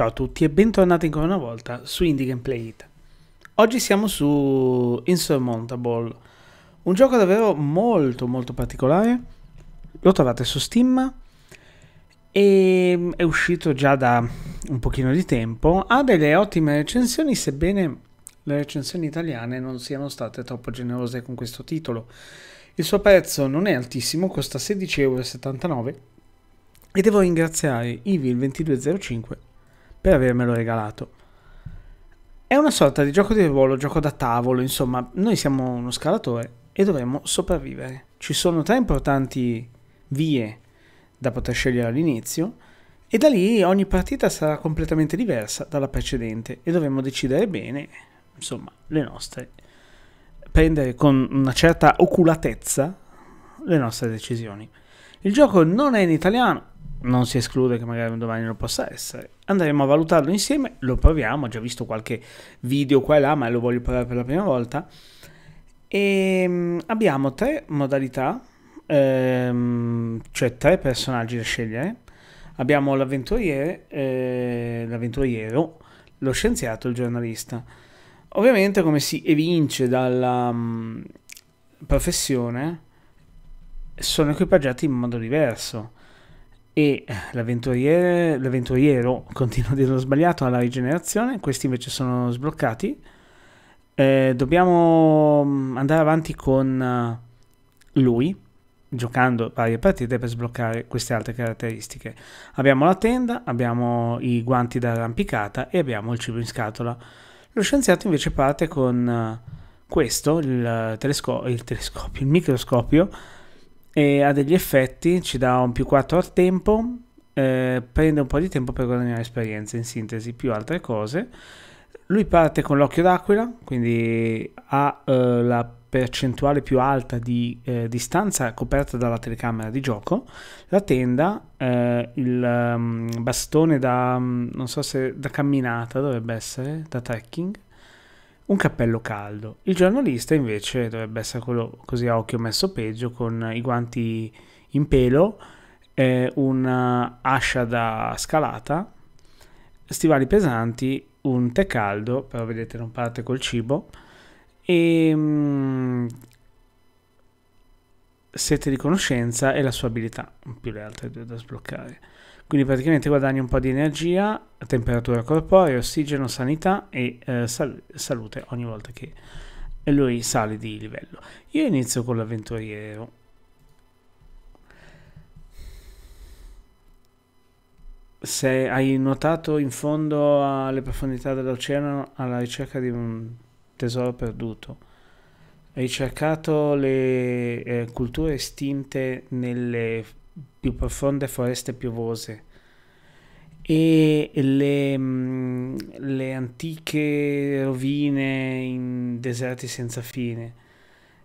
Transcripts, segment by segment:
Ciao a tutti e bentornati ancora una volta su Indie Gameplay It. Oggi siamo su Insurmountable, un gioco davvero molto molto particolare, lo trovate su Steam e è uscito già da un pochino di tempo, ha delle ottime recensioni sebbene le recensioni italiane non siano state troppo generose con questo titolo. Il suo prezzo non è altissimo, costa 16,79€ e devo ringraziare Ivi2205 per avermelo regalato. È una sorta di gioco di ruolo, gioco da tavolo, insomma, noi siamo uno scalatore e dovremmo sopravvivere. Ci sono tre importanti vie da poter scegliere all'inizio e da lì ogni partita sarà completamente diversa dalla precedente e dovremmo decidere bene, insomma, le nostre, prendere con una certa oculatezza le nostre decisioni. Il gioco non è in italiano, non si esclude che magari un domani lo possa essere, andremo a valutarlo insieme, lo proviamo, ho già visto qualche video qua e là, ma lo voglio provare per la prima volta. E ehm, abbiamo tre modalità, ehm, cioè tre personaggi da scegliere. Abbiamo l'avventuriere, eh, l'avventuriero, lo scienziato e il giornalista. Ovviamente come si evince dalla mh, mm, professione sono equipaggiati in modo diverso e l'avventuriero continua a dirlo sbagliato alla rigenerazione, questi invece sono sbloccati. Eh, dobbiamo mm, andare avanti con eh, lui, giocando varie partite per sbloccare queste altre caratteristiche. Abbiamo la tenda, abbiamo i guanti da arrampicata e abbiamo il cibo in scatola. Lo scienziato invece parte con eh, questo, il, eh, telesco il telescopio, il microscopio, e ha degli effetti, ci dà un più 4 al tempo, eh, prende un po' di tempo per guadagnare esperienza in sintesi, più altre cose. Lui parte con l'occhio d'aquila, quindi ha eh, la percentuale più alta di eh, distanza coperta dalla telecamera di gioco, la tenda, eh, il um, bastone da, um, so se, da camminata dovrebbe essere, da trekking, un cappello caldo. Il giornalista invece dovrebbe essere quello così a occhio messo peggio, con i guanti in pelo, eh, un'ascia da scalata, stivali pesanti, un tè caldo, però vedete non parte col cibo, e mm, sete di conoscenza e la sua abilità, più le altre due da sbloccare. Quindi praticamente guadagni un po' di energia, temperatura corporea, ossigeno, sanità e eh, sal- salute ogni volta che lui sale di livello. Io inizio con l'avventuriero. Se hai nuotato in fondo alle profondità dell'oceano alla ricerca di un tesoro perduto, hai cercato le eh, culture estinte nelle più profonde foreste piovose e le, mm, le antiche rovine in deserti senza fine.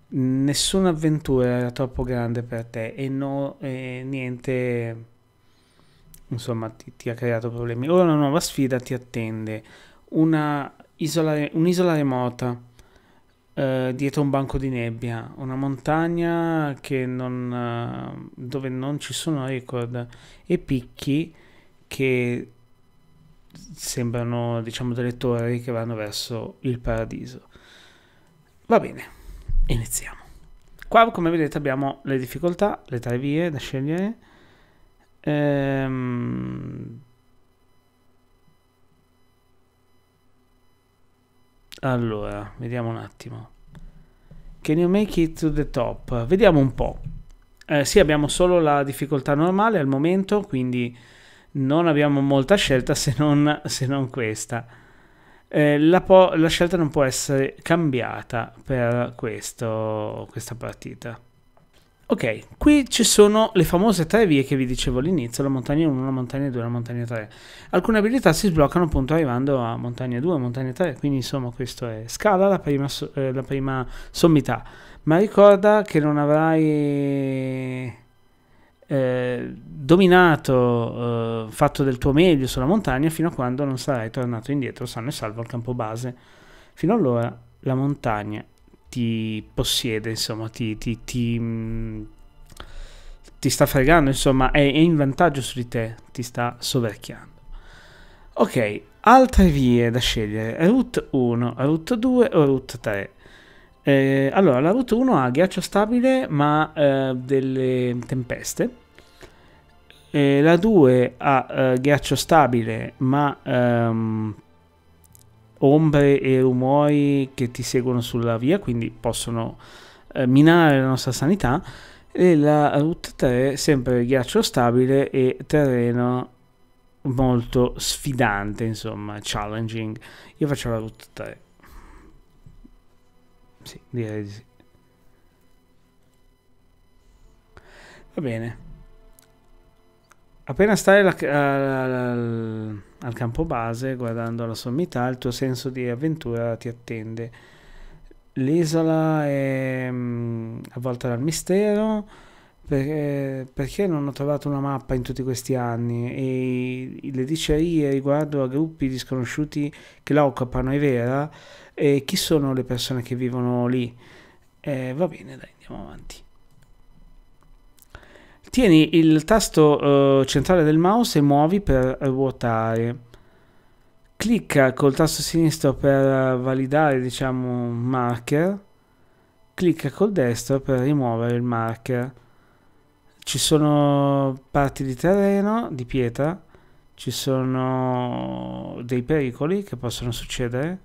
Nessuna avventura era troppo grande per te e, no, e niente, insomma, ti, ti, ha creato problemi. Ora una nuova sfida ti attende, un'isola remota eh, dietro un banco di nebbia, una montagna non, eh, dove non ci sono record e picchi che sembrano diciamo delle torri che vanno verso il paradiso. Va bene, iniziamo. Qua come vedete abbiamo le difficoltà, le tre vie da scegliere. Ehm Allora, vediamo un attimo. Can you make it to the top? Vediamo un po'. Eh, sì, abbiamo solo la difficoltà normale al momento, quindi non abbiamo molta scelta se non, se non questa. Eh, la, la, scelta non può essere cambiata per questo, questa partita. Ok, qui ci sono le famose tre vie che vi dicevo all'inizio, la montagna 1, la montagna 2, la montagna 3. Alcune abilità si sbloccano appunto arrivando a montagna 2, montagna 3, quindi insomma questo è scala la prima, eh, la prima sommità, ma ricorda che non avrai eh, dominato, eh, fatto del tuo meglio sulla montagna fino a quando non sarai tornato indietro sano e salvo al campo base. Fino allora la montagna ti possiede, insomma, ti, ti, ti, mm, ti sta fregando, insomma, è, è in vantaggio su di te, ti sta soverchiando. Ok, altre vie da scegliere, route 1, route 2 o route 3. Eh, allora, la route 1 ha ghiaccio stabile ma eh, delle tempeste. Eh, la 2 ha eh, ghiaccio stabile ma ehm, ombre e rumori che ti seguono sulla via, quindi possono eh, minare la nostra sanità. E la route 3 sempre ghiaccio stabile e terreno molto sfidante, insomma, challenging. Io faccio la route 3. Sì, direi di sì. Va bene. Appena stai alla, al, al campo base, guardando la sommità, il tuo senso di avventura ti attende. L'isola è mh, mm, avvolta dal mistero perché, perché, non ho trovato una mappa in tutti questi anni e le dicerie riguardo a gruppi di sconosciuti che la occupano è vera e chi sono le persone che vivono lì. Eh, va bene, dai, andiamo avanti. Tieni il tasto eh, centrale del mouse e muovi per ruotare. Clicca col tasto sinistro per validare, diciamo, un marker. Clicca col destro per rimuovere il marker. Ci sono parti di terreno, di pietra, ci sono dei pericoli che possono succedere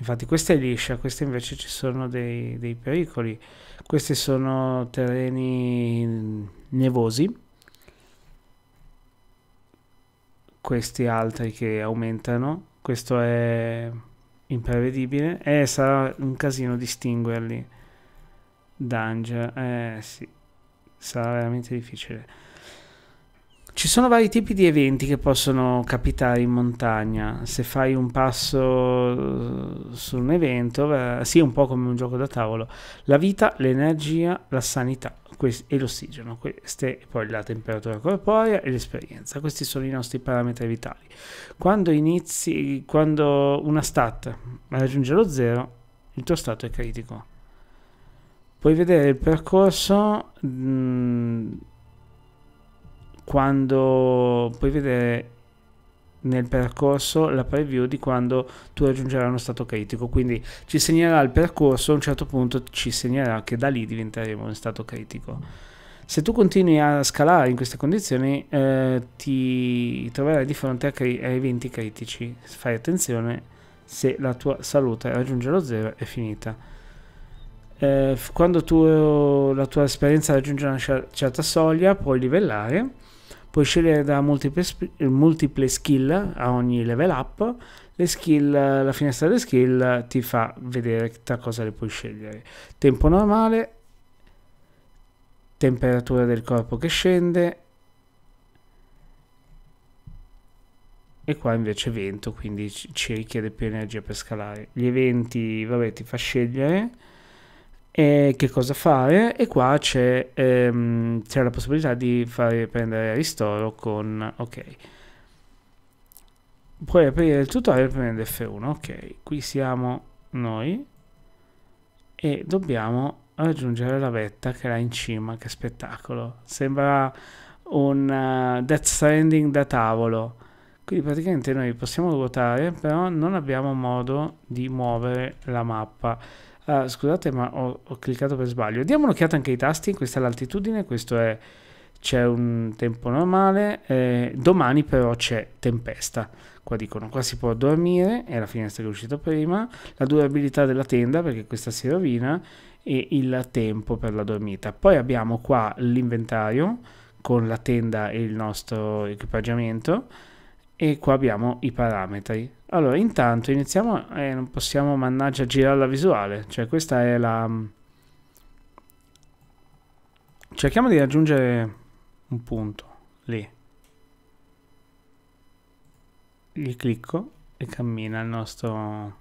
Infatti questa è liscia, questa invece ci sono dei, dei pericoli. Questi sono terreni nevosi, questi altri che aumentano, questo è imprevedibile e eh, sarà un casino distinguerli. Danger, eh sì, sarà veramente difficile. Ci sono vari tipi di eventi che possono capitare in montagna. Se fai un passo eh, su un evento, eh, sì, un po' come un gioco da tavolo. La vita, l'energia, la sanità e l'ossigeno, queste, poi la temperatura corporea e l'esperienza. Questi sono i nostri parametri vitali. Quando inizi, quando una stat raggiunge lo zero, il tuo stato è critico. Puoi vedere il percorso. Mh, quando puoi vedere nel percorso la preview di quando tu raggiungerai uno stato critico quindi ci segnerà il percorso a un certo punto ci segnerà che da lì diventeremo in stato critico se tu continui a scalare in queste condizioni eh, ti troverai di fronte a, a, eventi critici fai attenzione se la tua salute raggiunge lo zero è finita eh, quando tu, la tua esperienza raggiunge una certa soglia puoi livellare Puoi scegliere da multiple, multiple skill a ogni level up. Skill, la finestra delle skill ti fa vedere tra cosa le puoi scegliere. Tempo normale, temperatura del corpo che scende, e qua invece vento, quindi ci richiede più energia per scalare. Gli eventi, vabbè, ti fa scegliere e che cosa fare e qua c'è, ehm, c'è la possibilità di fare prendere ristoro con ok puoi aprire il tutorial premendo F1 ok qui siamo noi e dobbiamo raggiungere la vetta che è là in cima che spettacolo sembra un uh, death stranding da tavolo quindi praticamente noi possiamo ruotare però non abbiamo modo di muovere la mappa Uh, scusate, ma ho, ho, cliccato per sbaglio. Diamo un'occhiata anche ai tasti. Questa è l'altitudine, questo è c'è un tempo normale. Eh, domani però c'è tempesta. Qua dicono qua si può dormire, è la finestra che è uscita prima, la durabilità della tenda perché questa si rovina e il tempo per la dormita. Poi abbiamo qua l'inventario con la tenda e il nostro equipaggiamento e qua abbiamo i parametri. Allora, intanto iniziamo, eh, non possiamo mannaggia girare la visuale, cioè questa è la... Mm, cerchiamo di raggiungere un punto, lì. Gli clicco e cammina il nostro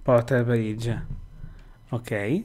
porter bridge. Ok.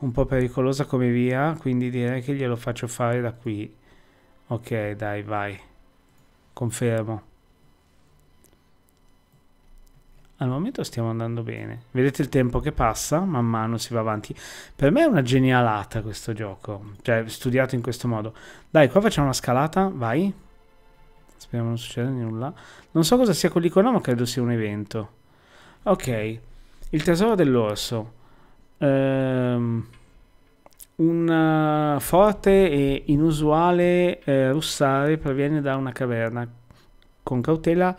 un po' pericolosa come via, quindi direi che glielo faccio fare da qui. Ok, dai, vai. Confermo. Al momento stiamo andando bene. Vedete il tempo che passa, man mano si va avanti. Per me è una genialata questo gioco, cioè studiato in questo modo. Dai, qua facciamo una scalata, vai. Speriamo non succeda nulla. Non so cosa sia quell'icona, ma credo sia un evento. Ok, il tesoro dell'orso ehm, un eh, forte e inusuale eh, russare proviene da una caverna. Con cautela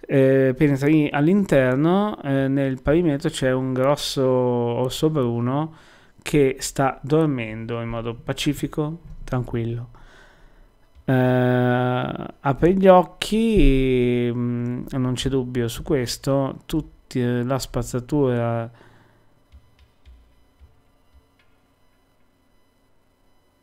eh, penetri all'interno, eh, nel pavimento c'è un grosso orso bruno che sta dormendo in modo pacifico, tranquillo. Eh, apre gli occhi, mh, mm, non c'è dubbio su questo, tutta eh, la spazzatura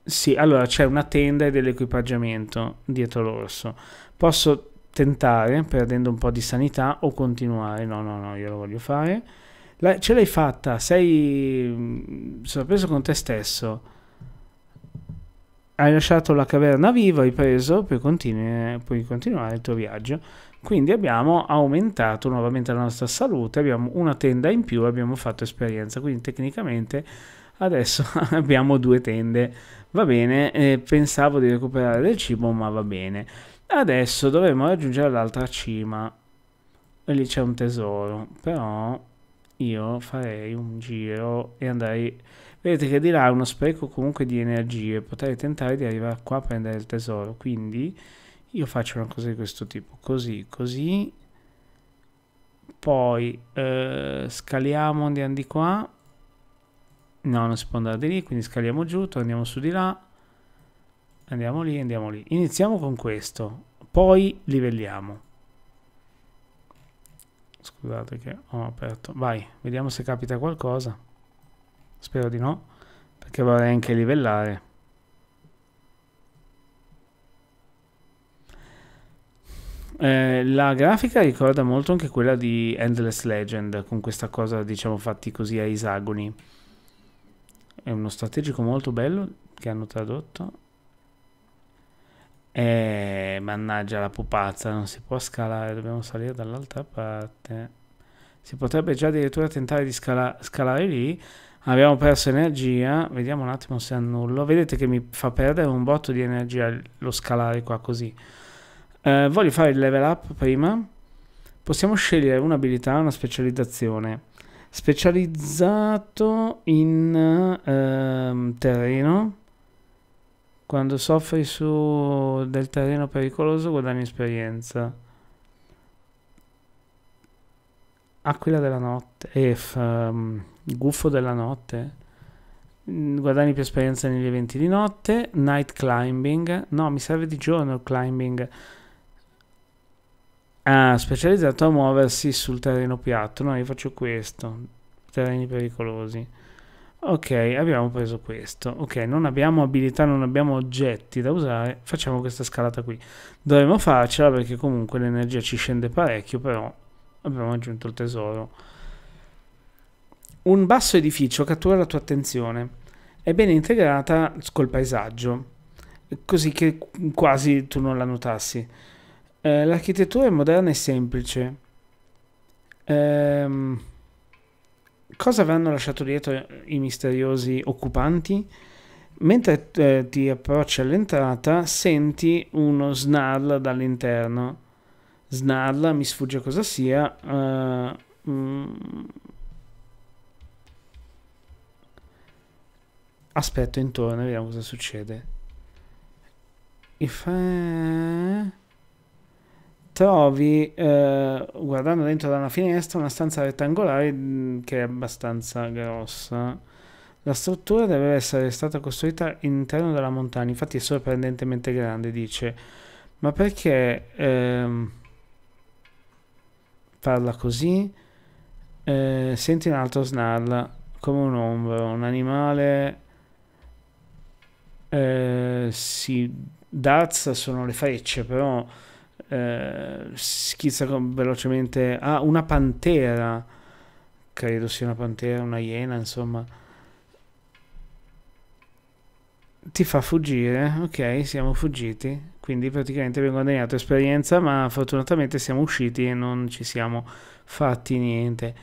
Sì, allora c'è una tenda e dell'equipaggiamento dietro l'orso. Posso tentare, perdendo un po' di sanità, o continuare. No, no, no, io lo voglio fare. La, ce l'hai fatta, sei mm, sorpreso con te stesso. Hai lasciato la caverna viva, hai preso, puoi, continu puoi continuare il tuo viaggio. Quindi abbiamo aumentato nuovamente la nostra salute, abbiamo una tenda in più, abbiamo fatto esperienza. Quindi tecnicamente adesso abbiamo due tende. Va bene, eh, pensavo di recuperare del cibo, ma va bene. Adesso dovremmo raggiungere l'altra cima. E lì c'è un tesoro, però io farei un giro e andrei... Vedete che di là è uno spreco comunque di energie, potrei tentare di arrivare qua a prendere il tesoro, quindi io faccio una cosa di questo tipo, così, così, poi eh, scaliamo, andiamo di qua, No, non si può andare di lì, quindi scaliamo giù, torniamo su di là. Andiamo lì, andiamo lì. Iniziamo con questo, poi livelliamo. Scusate che ho aperto. Vai, vediamo se capita qualcosa. Spero di no, perché vorrei anche livellare. Eh, la grafica ricorda molto anche quella di Endless Legend, con questa cosa, diciamo, fatti così a esagoni è uno strategico molto bello che hanno tradotto. E mannaggia la pupazza, non si può scalare, dobbiamo salire dall'altra parte. Si potrebbe già addirittura tentare di scala scalare lì. Abbiamo perso energia, vediamo un attimo se annullo. Vedete che mi fa perdere un botto di energia lo scalare qua così. Eh, voglio fare il level up prima. Possiamo scegliere un'abilità, una specializzazione specializzato in ehm, terreno. Quando soffri su del terreno pericoloso guadagni esperienza. Aquila della notte, eh, um, Gufo della notte. Mm, guadagni più esperienza negli eventi di notte. Night climbing. No, mi serve di giorno il climbing. Ah, specializzato a muoversi sul terreno piatto. No, io faccio questo. Terreni pericolosi. Ok, abbiamo preso questo. Ok, non abbiamo abilità, non abbiamo oggetti da usare. Facciamo questa scalata qui. Dovremmo farcela perché comunque l'energia ci scende parecchio, però abbiamo aggiunto il tesoro. Un basso edificio cattura la tua attenzione. È ben integrata col paesaggio, così che quasi tu non la notassi. Eh, l'architettura moderna è semplice. Ehm, cosa avranno lasciato dietro i misteriosi occupanti? Mentre eh, ti approcci all'entrata, senti uno snarl dall'interno. Snarl, mi sfugge cosa sia. Uh, Aspetto intorno, e vediamo cosa succede. If, uh trovi, eh, guardando dentro da una finestra, una stanza rettangolare mm, che è abbastanza grossa. La struttura deve essere stata costruita all'interno della montagna, infatti è sorprendentemente grande, dice. Ma perché ehm, farla così? Eh, senti un altro snarl, come un ombro, un animale... Eh, sì, darts sono le frecce, però eh, schizza velocemente ah una pantera credo sia una pantera una iena insomma ti fa fuggire ok siamo fuggiti quindi praticamente abbiamo guadagnato esperienza ma fortunatamente siamo usciti e non ci siamo fatti niente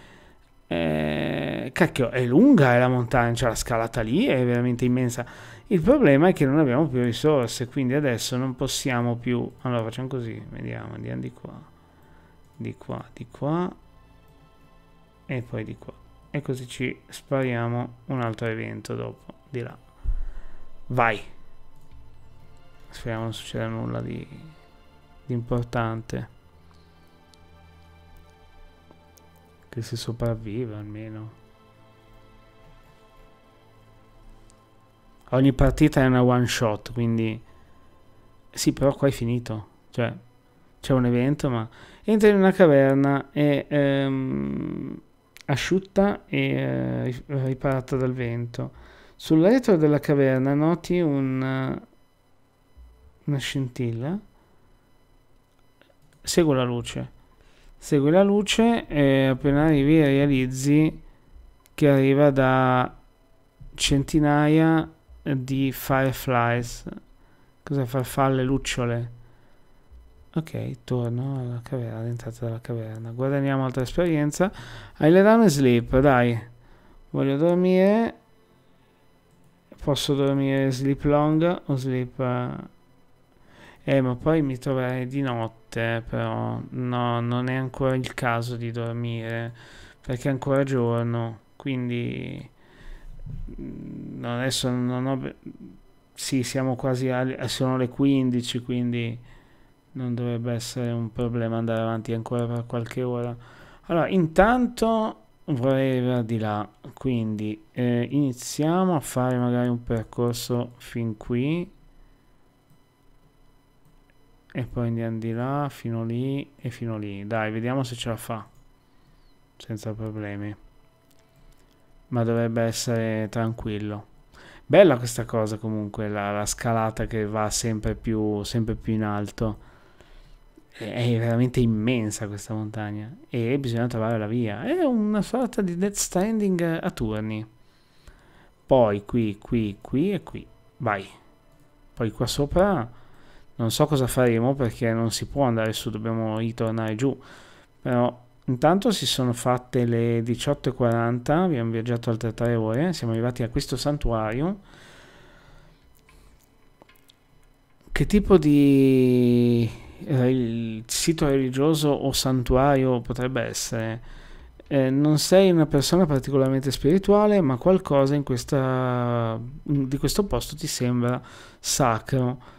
eh, cacchio, è lunga è eh, la montagna, cioè la scalata lì è veramente immensa. Il problema è che non abbiamo più risorse, quindi adesso non possiamo più... Allora facciamo così, vediamo, andiamo di qua, di qua, di qua e poi di qua. E così ci spariamo un altro evento dopo, di là. Vai! Speriamo non succeda nulla di, di importante. Che si sopravvive almeno. Ogni partita è una one shot, quindi... Sì, però qua è finito. Cioè, c'è un evento, ma... Entra in una caverna e... Ehm, asciutta e eh, riparata dal vento. Sul retro della caverna noti un, una scintilla. Seguo la luce. Segue la luce e appena arrivi realizzi che arriva da centinaia di fireflies. Cosa farfalle, lucciole. Ok, torno alla caverna, all'entrata della caverna. Guadagniamo altra esperienza. I lay down sleep, dai. Voglio dormire. Posso dormire sleep long o sleep... Eh, eh ma poi mi troverai di notte notte, però no, non è ancora il caso di dormire perché è ancora giorno, quindi mm, adesso non ho... Sì, siamo quasi alle... sono le 15, quindi non dovrebbe essere un problema andare avanti ancora per qualche ora. Allora, intanto vorrei arrivare di là, quindi eh, iniziamo a fare magari un percorso fin qui e poi andiamo di là, fino lì e fino lì. Dai, vediamo se ce la fa. Senza problemi. Ma dovrebbe essere tranquillo. Bella questa cosa comunque, la, la scalata che va sempre più, sempre più in alto. È, è veramente immensa questa montagna. E bisogna trovare la via. È una sorta di dead standing a turni. Poi qui, qui, qui e qui. Vai. Poi qua sopra non so cosa faremo perché non si può andare su, dobbiamo ritornare giù. Però intanto si sono fatte le 18.40, abbiamo viaggiato altre 3 ore, siamo arrivati a questo santuario. Che tipo di sito religioso o santuario potrebbe essere? Eh, non sei una persona particolarmente spirituale, ma qualcosa questa, di questo posto ti sembra sacro.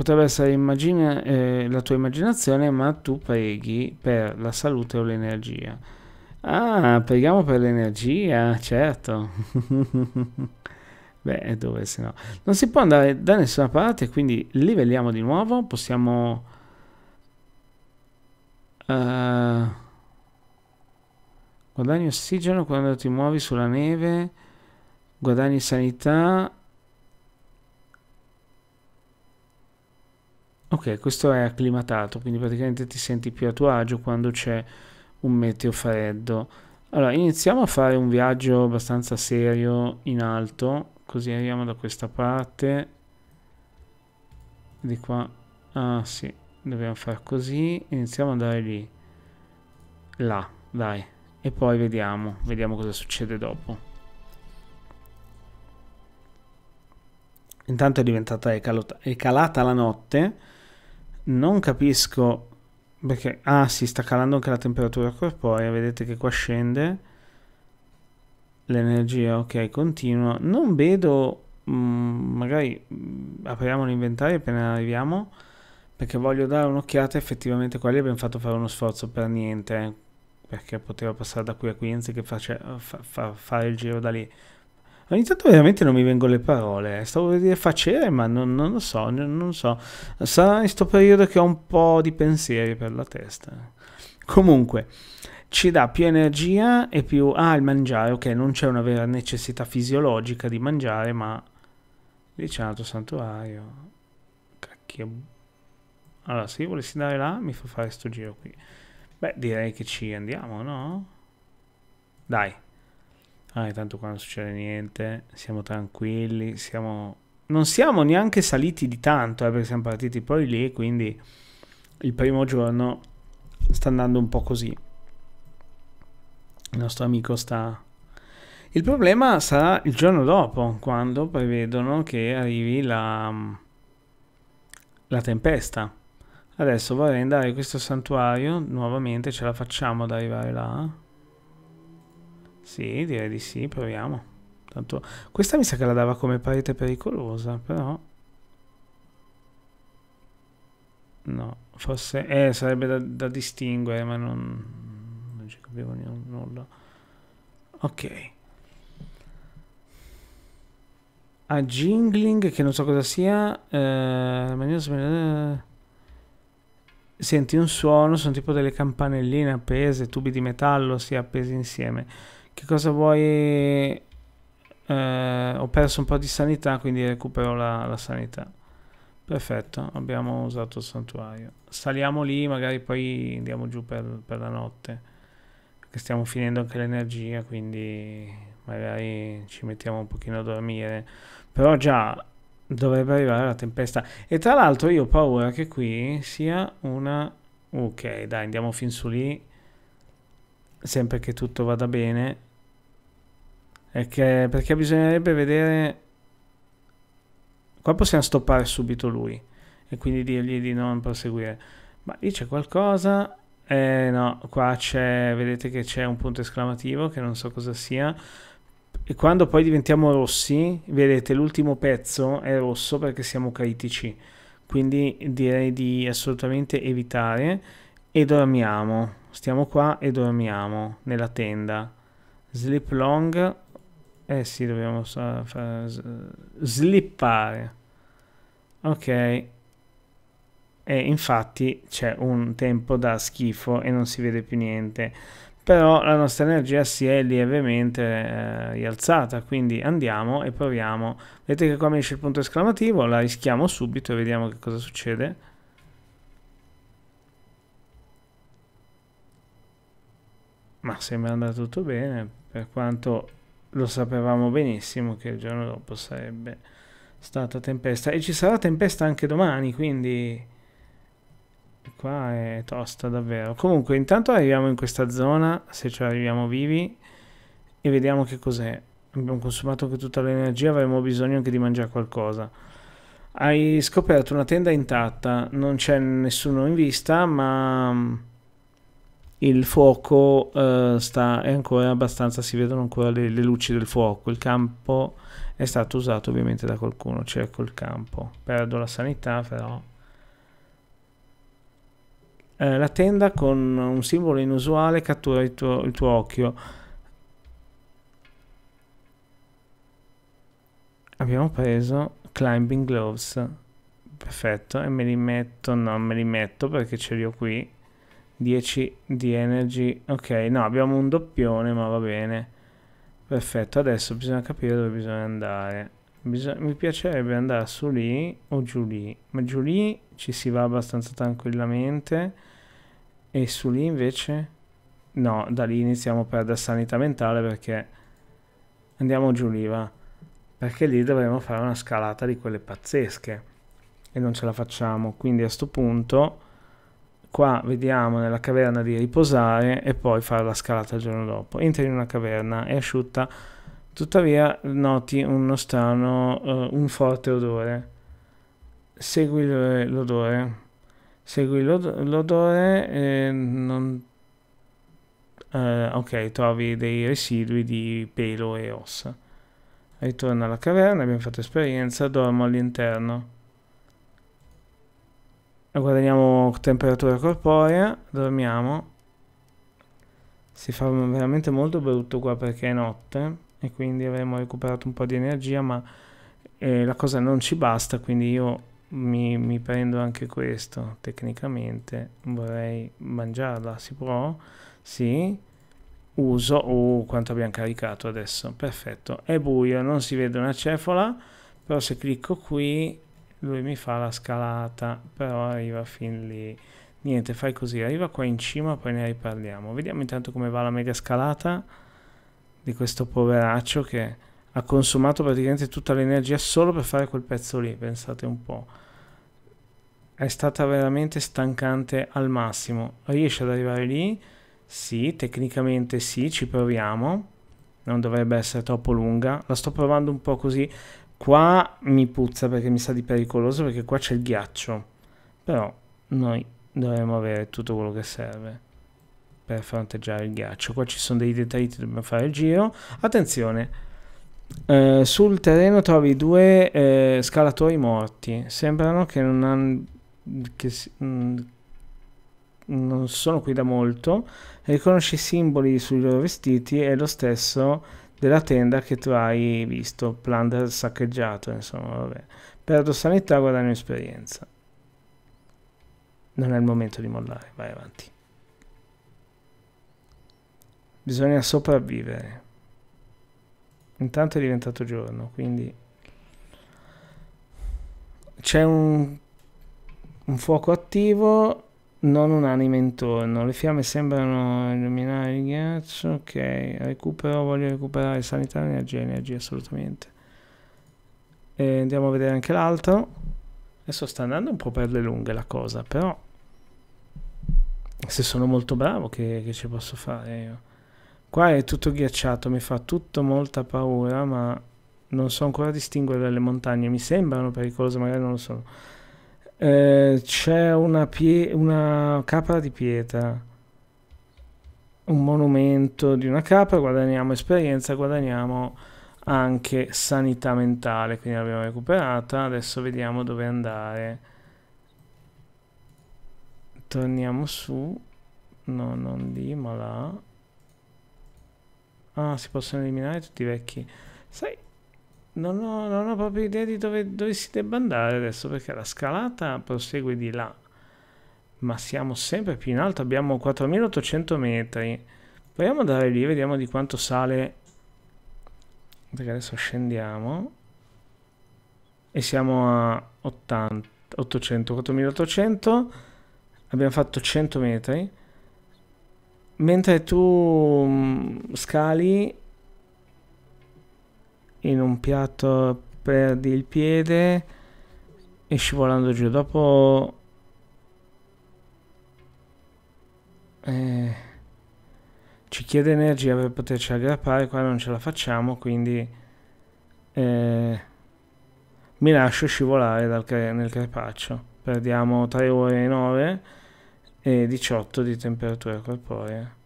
Potrebbe essere immagine, eh, la tua immaginazione, ma tu preghi per la salute o l'energia. Ah, preghiamo per l'energia, certo. Beh, dove se no? Non si può andare da nessuna parte, quindi livelliamo di nuovo. Possiamo... Uh, guadagni ossigeno quando ti muovi sulla neve. Guadagni sanità. Ok, questo è acclimatato, quindi praticamente ti senti più a tuo agio quando c'è un meteo freddo. Allora, iniziamo a fare un viaggio abbastanza serio in alto, così arriviamo da questa parte. Di qua. Ah, sì, dobbiamo far così. Iniziamo ad andare lì. Là, dai. E poi vediamo, vediamo cosa succede dopo. Intanto è diventata è, calata la notte non capisco perché ah si sta calando anche la temperatura corporea vedete che qua scende l'energia ok continua non vedo mh, mm, magari mh, mm, apriamo l'inventario appena arriviamo perché voglio dare un'occhiata effettivamente qua lì abbiamo fatto fare uno sforzo per niente eh, perché poteva passare da qui a qui anziché fa, fa, fare il giro da lì Ogni tanto veramente non mi vengono le parole. Stavo per dire facere, ma non, non lo so, non, so. Sarà in questo periodo che ho un po' di pensieri per la testa. Comunque, ci dà più energia e più... Ah, il mangiare, ok, non c'è una vera necessità fisiologica di mangiare, ma... Lì c'è un altro santuario. Cacchio. Allora, se io volessi andare là, mi fa fare sto giro qui. Beh, direi che ci andiamo, no? Dai. Ah, tanto qua non succede niente, siamo tranquilli, siamo... Non siamo neanche saliti di tanto, eh, perché siamo partiti poi lì, quindi il primo giorno sta andando un po' così. Il nostro amico sta... Il problema sarà il giorno dopo, quando prevedono che arrivi la, la tempesta. Adesso vorrei andare in questo santuario, nuovamente ce la facciamo ad arrivare là. Sì, direi di sì, proviamo. Tanto... Questa mi sa che la dava come parete pericolosa, però... No, forse... Eh, sarebbe da, da distinguere, ma non... Non ci capivo nulla. Ok. A Jingling, che non so cosa sia... Eh, eh, Senti un suono, sono tipo delle campanelline appese, tubi di metallo, si appesi insieme. Che cosa vuoi? Eh, ho perso un po' di sanità, quindi recupero la, la sanità. Perfetto, abbiamo usato il santuario. Saliamo lì, magari poi andiamo giù per, per la notte. Perché stiamo finendo anche l'energia, quindi magari ci mettiamo un pochino a dormire. Però già dovrebbe arrivare la tempesta. E tra l'altro io ho paura che qui sia una... Ok, dai, andiamo fin su lì sempre che tutto vada bene, è che, perché bisognerebbe vedere... Qua possiamo stoppare subito lui e quindi dirgli di non proseguire. Ma lì c'è qualcosa... Eh no, qua c'è, vedete che c'è un punto esclamativo che non so cosa sia. E quando poi diventiamo rossi, vedete l'ultimo pezzo è rosso perché siamo critici. Quindi direi di assolutamente evitare e dormiamo stiamo qua e dormiamo nella tenda. Sleep long. Eh sì, dobbiamo slippare. Ok. E infatti c'è un tempo da schifo e non si vede più niente. Però la nostra energia si è lievemente eh, rialzata, quindi andiamo e proviamo. Vedete che qua mi esce il punto esclamativo, la rischiamo subito e vediamo che cosa succede. ma sembra andato tutto bene, per quanto lo sapevamo benissimo che il giorno dopo sarebbe stata tempesta. E ci sarà tempesta anche domani, quindi qua è tosta davvero. Comunque intanto arriviamo in questa zona, se ci arriviamo vivi, e vediamo che cos'è. Abbiamo consumato anche tutta l'energia, avremo bisogno anche di mangiare qualcosa. Hai scoperto una tenda intatta, non c'è nessuno in vista, ma il fuoco eh, sta, è ancora abbastanza, si vedono ancora le, le, luci del fuoco, il campo è stato usato ovviamente da qualcuno, cerco cioè il campo, perdo la sanità però. Eh, la tenda con un simbolo inusuale cattura il tuo, il tuo occhio. Abbiamo preso climbing gloves, perfetto, e me li metto, no me li metto perché ce li ho qui 10 di energy. Ok, no, abbiamo un doppione, ma va bene. Perfetto, adesso bisogna capire dove bisogna andare. Bisog mi piacerebbe andare su lì o giù lì, ma giù lì ci si va abbastanza tranquillamente e su lì invece no, da lì iniziamo a perdere sanità mentale perché andiamo giù lì va, perché lì dovremmo fare una scalata di quelle pazzesche e non ce la facciamo, quindi a questo punto qua vediamo nella caverna di riposare e poi fare la scalata il giorno dopo. Entri in una caverna, è asciutta, tuttavia noti uno strano, uh, un forte odore. Segui l'odore, segui l'odore e non... Uh, ok, trovi dei residui di pelo e ossa. Ritorno alla caverna, abbiamo fatto esperienza, dormo all'interno guadagniamo temperatura corporea, dormiamo. Si fa veramente molto brutto qua perché è notte e quindi avremo recuperato un po' di energia, ma eh, la cosa non ci basta, quindi io mi, mi prendo anche questo tecnicamente. Vorrei mangiarla, si può? Sì. Uso, oh quanto abbiamo caricato adesso, perfetto. È buio, non si vede una cefola, però se clicco qui lui mi fa la scalata, però arriva fin lì. Niente, fai così, arriva qua in cima, poi ne riparliamo. Vediamo intanto come va la media scalata di questo poveraccio che ha consumato praticamente tutta l'energia solo per fare quel pezzo lì, pensate un po'. È stata veramente stancante al massimo. Riesce ad arrivare lì? Sì, tecnicamente sì, ci proviamo. Non dovrebbe essere troppo lunga. La sto provando un po' così Qua mi puzza perché mi sa di pericoloso perché qua c'è il ghiaccio. Però noi dovremmo avere tutto quello che serve per fronteggiare il ghiaccio. Qua ci sono dei detriti, dobbiamo fare il giro. Attenzione! Eh, sul terreno trovi due eh, scalatori morti. Sembrano che non hanno... Che, mh, mm, non sono qui da molto. Riconosci i simboli sui loro vestiti e lo stesso della tenda che tu hai visto, plunder saccheggiato, insomma, vabbè. Perdo sanità, guadagno esperienza. Non è il momento di mollare, vai avanti. Bisogna sopravvivere. Intanto è diventato giorno, quindi... C'è un, un fuoco attivo non un'anima intorno. Le fiamme sembrano illuminare il ghiaccio. Ok, recupero, voglio recuperare sanità, energia, energia, assolutamente. E andiamo a vedere anche l'altro. Adesso sta andando un po' per le lunghe la cosa, però... Se sono molto bravo, che, che ci posso fare io? Qua è tutto ghiacciato, mi fa tutto molta paura, ma non so ancora distinguere le montagne. Mi sembrano pericolose, magari non lo sono. Eh, c'è una, pie- una capra di pietra. Un monumento di una capra, guadagniamo esperienza, guadagniamo anche sanità mentale, quindi l'abbiamo recuperata. Adesso vediamo dove andare. Torniamo su. No, non lì, ma là. Ah, si possono eliminare tutti i vecchi. Sai, non ho, non ho proprio idea di dove, dove si debba andare adesso perché la scalata prosegue di là. Ma siamo sempre più in alto, abbiamo 4800 metri. Proviamo ad andare lì, vediamo di quanto sale. Perché adesso scendiamo. E siamo a 80, 800, 4800. Abbiamo fatto 100 metri. Mentre tu mm, scali in un piatto perdi il piede e scivolando giù dopo eh, ci chiede energia per poterci aggrappare qua non ce la facciamo quindi eh, mi lascio scivolare dal, nel crepaccio perdiamo 3 ore e 9 e 18 di temperatura corporea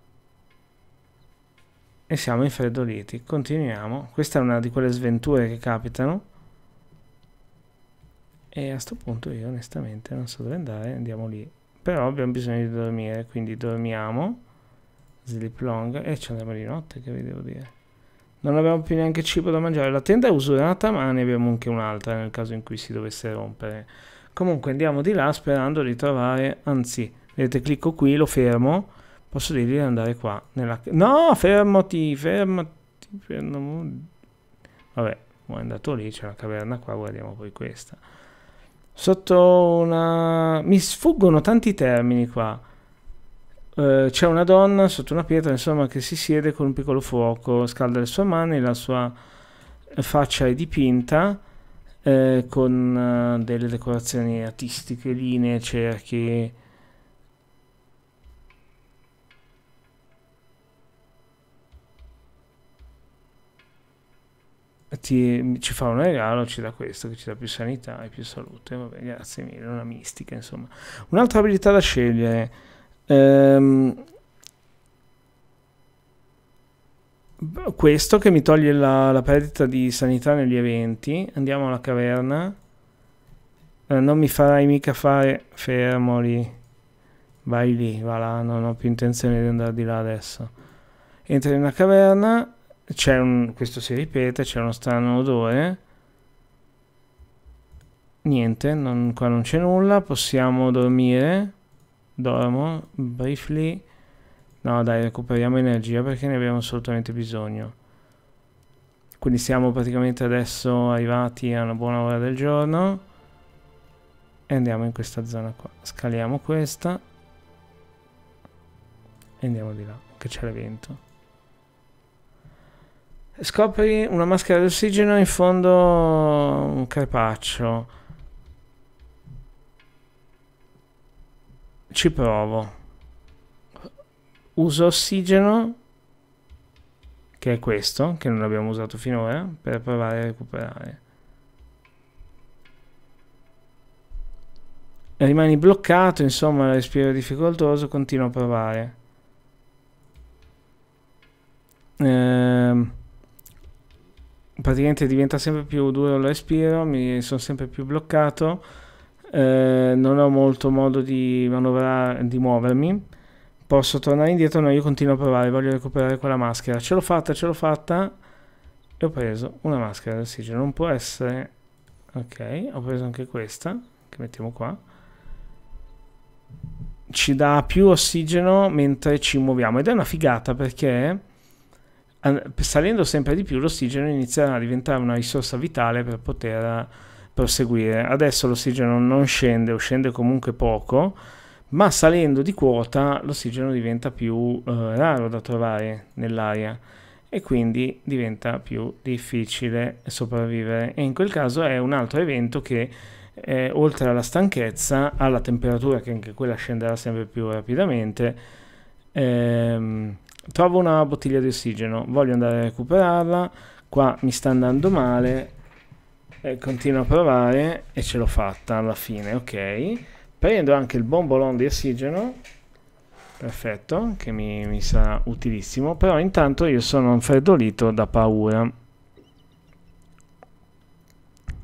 e siamo infreddoliti. Continuiamo. Questa è una di quelle sventure che capitano. E a sto punto io onestamente non so dove andare, andiamo lì. Però abbiamo bisogno di dormire, quindi dormiamo. Sleep long e ci andiamo di notte, che vi devo dire. Non abbiamo più neanche cibo da mangiare. La tenda è usurata, ma ne abbiamo anche un'altra nel caso in cui si dovesse rompere. Comunque andiamo di là sperando di trovare, anzi, vedete, clicco qui, lo fermo Posso dirgli di andare qua. Nella... No, fermati, fermati. Fermo. Vabbè, è andato lì, c'è una caverna qua, guardiamo poi questa. Sotto una... Mi sfuggono tanti termini qua. Eh, c'è una donna sotto una pietra, insomma, che si siede con un piccolo fuoco, scalda le sue mani, la sua faccia è dipinta eh, con eh, delle decorazioni artistiche, linee, cerchi ti, ci fa un regalo, ci dà questo che ci dà più sanità e più salute. Vabbè, grazie mille, una mistica, insomma. Un'altra abilità da scegliere. Ehm, questo che mi toglie la, la, perdita di sanità negli eventi. Andiamo alla caverna. Eh, non mi farai mica fare fermo lì. Vai lì, va là, non ho più intenzione di andare di là adesso. Entri in una caverna, c'è un... questo si ripete, c'è uno strano odore. Niente, non, qua non c'è nulla, possiamo dormire. Dormo, briefly. No dai, recuperiamo energia perché ne abbiamo assolutamente bisogno. Quindi siamo praticamente adesso arrivati a una buona ora del giorno. E andiamo in questa zona qua. Scaliamo questa. E andiamo di là, che c'è l'evento. Scopri una maschera d'ossigeno in fondo un carpaccio. Ci provo. Uso ossigeno, che è questo, che non abbiamo usato finora, per provare a recuperare. Rimani bloccato, insomma, respiro difficoltoso, continuo a provare. Ehm praticamente diventa sempre più duro lo respiro, mi sono sempre più bloccato, eh, non ho molto modo di manovrare, di muovermi. Posso tornare indietro? No, io continuo a provare, voglio recuperare quella maschera. Ce l'ho fatta, ce l'ho fatta. E ho preso una maschera d'ossigeno, non può essere... Ok, ho preso anche questa, che mettiamo qua. Ci dà più ossigeno mentre ci muoviamo ed è una figata perché salendo sempre di più l'ossigeno inizierà a diventare una risorsa vitale per poter eh, proseguire. Adesso l'ossigeno non scende o scende comunque poco, ma salendo di quota l'ossigeno diventa più eh, raro da trovare nell'aria e quindi diventa più difficile sopravvivere. E in quel caso è un altro evento che eh, oltre alla stanchezza, alla temperatura che anche quella scenderà sempre più rapidamente, ehm, trovo una bottiglia di ossigeno, voglio andare a recuperarla, qua mi sta andando male, eh, continuo a provare e ce l'ho fatta alla fine, ok. Prendo anche il bombolone di ossigeno, perfetto, che mi, mi sarà utilissimo, però intanto io sono infreddolito da paura.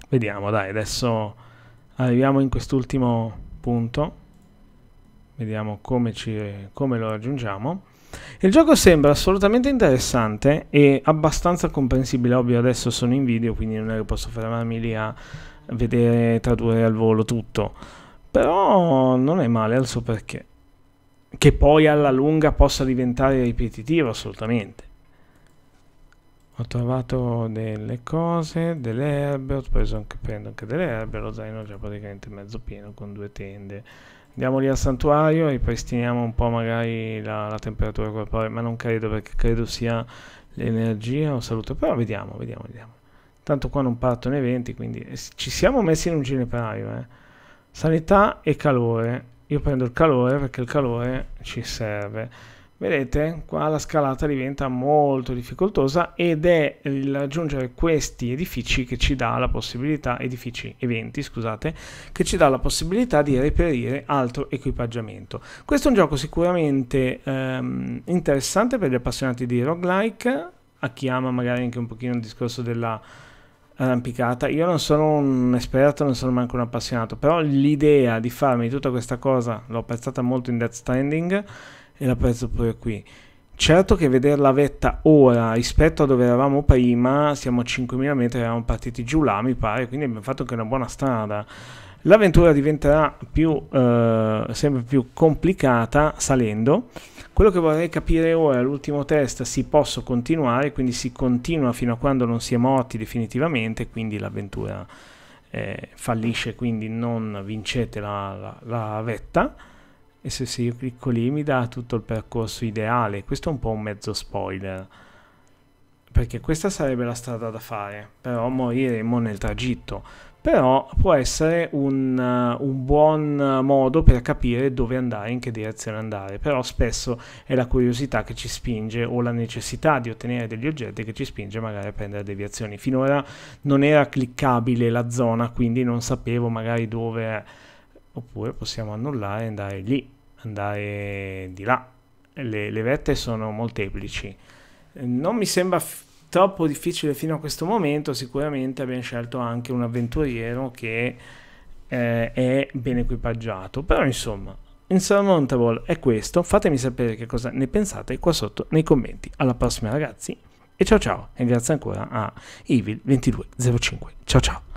Vediamo, dai, adesso arriviamo in quest'ultimo punto. Vediamo come, ci, come lo raggiungiamo. Il gioco sembra assolutamente interessante e abbastanza comprensibile, ovvio adesso sono in video quindi non è che posso fermarmi lì a vedere, tradurre al volo tutto, però non è male al suo perché, che poi alla lunga possa diventare ripetitivo assolutamente. Ho trovato delle cose, delle erbe, ho preso anche, prendo anche delle erbe, lo zaino è già praticamente mezzo pieno con due tende. Andiamo lì al santuario e ripristiniamo un po' magari la, la temperatura corporea, ma non credo perché credo sia l'energia o salute, però vediamo, vediamo, vediamo. Tanto qua non partono eventi, quindi eh, ci siamo messi in un ginepraio, eh. Sanità e calore. Io prendo il calore perché il calore ci serve. Vedete, qua la scalata diventa molto difficoltosa ed è il raggiungere questi edifici che ci dà la possibilità, edifici, eventi, scusate, che ci dà la possibilità di reperire altro equipaggiamento. Questo è un gioco sicuramente ehm, interessante per gli appassionati di roguelike, a chi ama magari anche un pochino il discorso della arrampicata. Io non sono un esperto, non sono neanche un appassionato, però l'idea di farmi tutta questa cosa l'ho apprezzata molto in Death Stranding e la prezzo pure qui. Certo che vedere la vetta ora rispetto a dove eravamo prima, siamo a 5.000 metri, eravamo partiti giù là mi pare, quindi abbiamo fatto anche una buona strada. L'avventura diventerà più, eh, sempre più complicata salendo. Quello che vorrei capire ora, l'ultimo test, si posso continuare, quindi si continua fino a quando non si è morti definitivamente, quindi l'avventura eh, fallisce, quindi non vincete la, la, la vetta e se se io clicco lì mi dà tutto il percorso ideale. Questo è un po' un mezzo spoiler, perché questa sarebbe la strada da fare, però moriremo nel tragitto. Però può essere un, eh, un buon modo per capire dove andare, in che direzione andare. Però spesso è la curiosità che ci spinge o la necessità di ottenere degli oggetti che ci spinge magari a prendere deviazioni. Finora non era cliccabile la zona, quindi non sapevo magari dove oppure possiamo annullare e andare lì, andare di là. Le, le vette sono molteplici. Eh, non mi sembra troppo difficile fino a questo momento, sicuramente abbiamo scelto anche un avventuriero che eh, è ben equipaggiato, però insomma, Insurmountable è questo, fatemi sapere che cosa ne pensate qua sotto nei commenti. Alla prossima ragazzi e ciao ciao e grazie ancora a Evil2205. Ciao ciao!